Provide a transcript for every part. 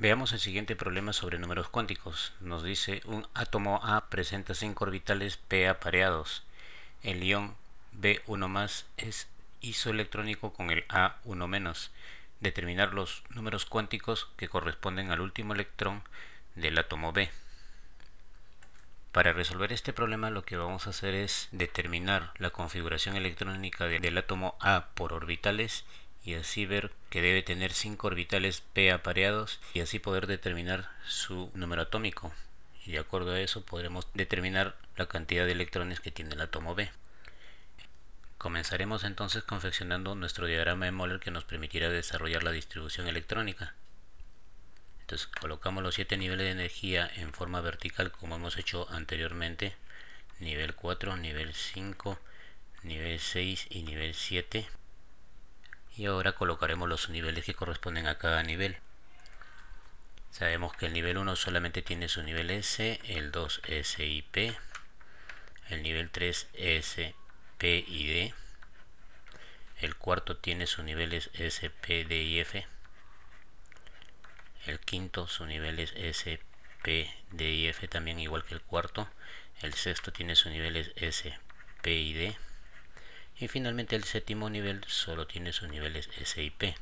Veamos el siguiente problema sobre números cuánticos. Nos dice un átomo A presenta cinco orbitales P apareados. El ion B1 es isoelectrónico con el A1 Determinar los números cuánticos que corresponden al último electrón del átomo B. Para resolver este problema lo que vamos a hacer es determinar la configuración electrónica del átomo A por orbitales y así ver que debe tener cinco orbitales p apareados y así poder determinar su número atómico y de acuerdo a eso podremos determinar la cantidad de electrones que tiene el átomo B. Comenzaremos entonces confeccionando nuestro diagrama de moler que nos permitirá desarrollar la distribución electrónica. Entonces colocamos los 7 niveles de energía en forma vertical como hemos hecho anteriormente. Nivel 4, nivel 5, nivel 6 y nivel 7 y ahora colocaremos los niveles que corresponden a cada nivel sabemos que el nivel 1 solamente tiene su nivel S el 2 S y P el nivel 3 S, P y D el cuarto tiene sus niveles S, P, D y F el quinto sus niveles S, P, D y F también igual que el cuarto el sexto tiene sus niveles S, P y D y finalmente el séptimo nivel solo tiene sus niveles S y P.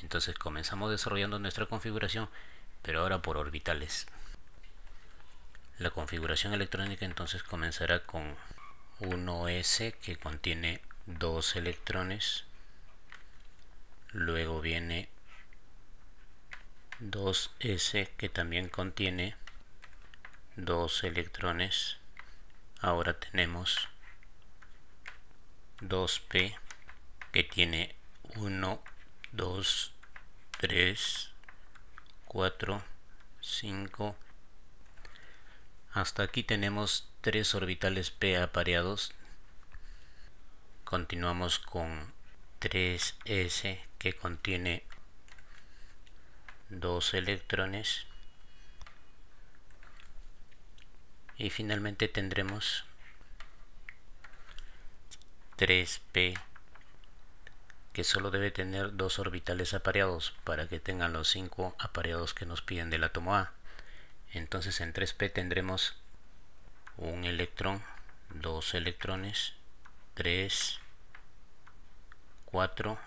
Entonces comenzamos desarrollando nuestra configuración, pero ahora por orbitales. La configuración electrónica entonces comenzará con 1S que contiene dos electrones. Luego viene 2S que también contiene dos electrones. Ahora tenemos 2p que tiene 1, 2, 3, 4, 5. Hasta aquí tenemos tres orbitales p apareados. Continuamos con 3s que contiene dos electrones. Y finalmente tendremos 3p que solo debe tener dos orbitales apareados para que tengan los cinco apareados que nos piden del átomo A. Entonces en 3p tendremos un electrón, dos electrones, 3, 4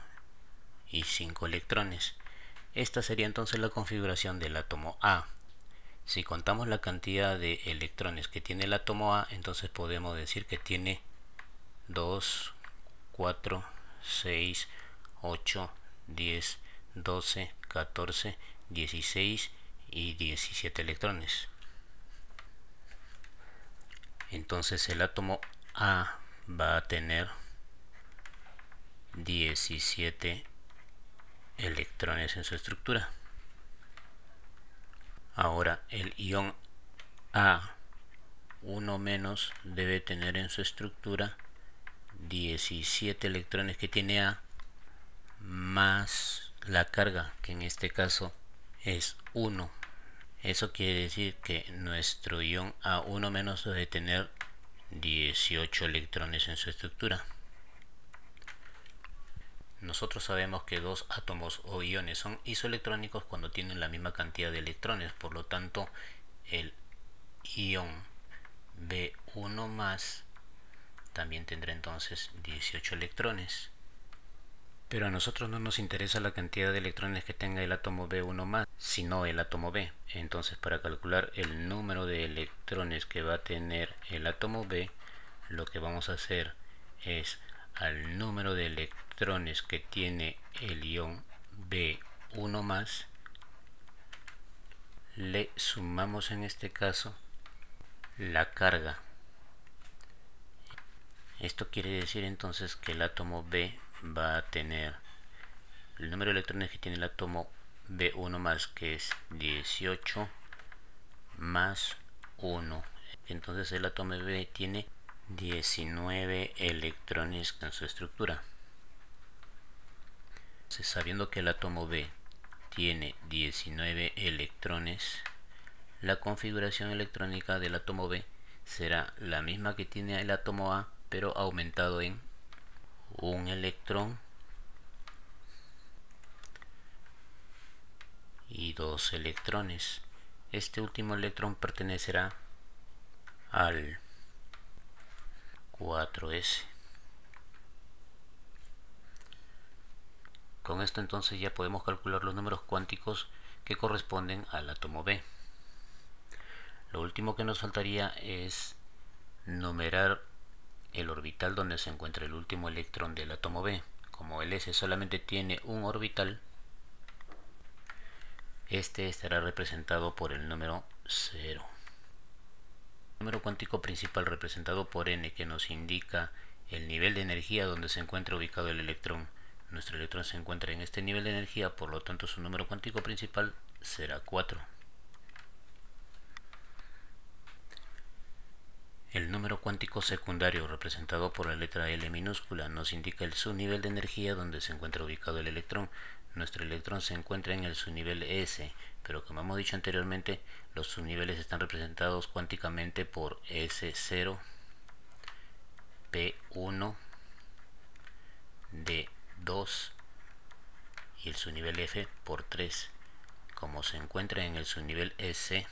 y 5 electrones. Esta sería entonces la configuración del átomo A. Si contamos la cantidad de electrones que tiene el átomo A, entonces podemos decir que tiene 2, 4, 6, 8, 10, 12, 14, 16 y 17 electrones. Entonces el átomo A va a tener 17 electrones en su estructura. Ahora el ion A1- debe tener en su estructura 17 electrones que tiene A más la carga que en este caso es 1 eso quiere decir que nuestro ion A1 menos debe tener 18 electrones en su estructura nosotros sabemos que dos átomos o iones son isoelectrónicos cuando tienen la misma cantidad de electrones por lo tanto el ion B1 más también tendrá entonces 18 electrones. Pero a nosotros no nos interesa la cantidad de electrones que tenga el átomo B1 más, sino el átomo B. Entonces para calcular el número de electrones que va a tener el átomo B, lo que vamos a hacer es al número de electrones que tiene el ion B1 más, le sumamos en este caso la carga esto quiere decir entonces que el átomo B va a tener el número de electrones que tiene el átomo B1 más que es 18 más 1. Entonces el átomo B tiene 19 electrones en su estructura. sabiendo que el átomo B tiene 19 electrones, la configuración electrónica del átomo B será la misma que tiene el átomo A, pero aumentado en un electrón y dos electrones. Este último electrón pertenecerá al 4s. Con esto entonces ya podemos calcular los números cuánticos que corresponden al átomo B. Lo último que nos faltaría es numerar el orbital donde se encuentra el último electrón del átomo B. Como el S solamente tiene un orbital, este estará representado por el número 0. El número cuántico principal representado por n que nos indica el nivel de energía donde se encuentra ubicado el electrón. Nuestro electrón se encuentra en este nivel de energía, por lo tanto su número cuántico principal será 4. El número cuántico secundario representado por la letra L minúscula nos indica el subnivel de energía donde se encuentra ubicado el electrón. Nuestro electrón se encuentra en el subnivel S, pero como hemos dicho anteriormente, los subniveles están representados cuánticamente por S0, P1, D2 y el subnivel F por 3. Como se encuentra en el subnivel S,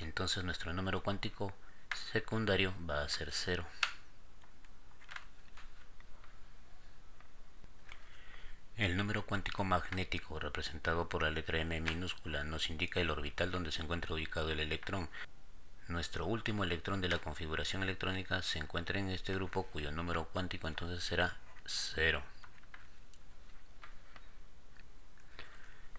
entonces nuestro número cuántico secundario va a ser 0 El número cuántico magnético representado por la letra m minúscula nos indica el orbital donde se encuentra ubicado el electrón. Nuestro último electrón de la configuración electrónica se encuentra en este grupo cuyo número cuántico entonces será 0.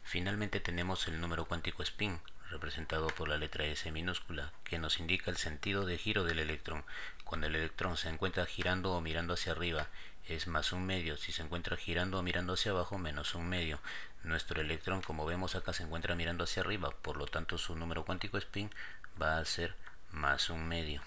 Finalmente tenemos el número cuántico spin, representado por la letra S minúscula, que nos indica el sentido de giro del electrón. Cuando el electrón se encuentra girando o mirando hacia arriba, es más un medio. Si se encuentra girando o mirando hacia abajo, menos un medio. Nuestro electrón, como vemos acá, se encuentra mirando hacia arriba, por lo tanto su número cuántico spin va a ser más un medio.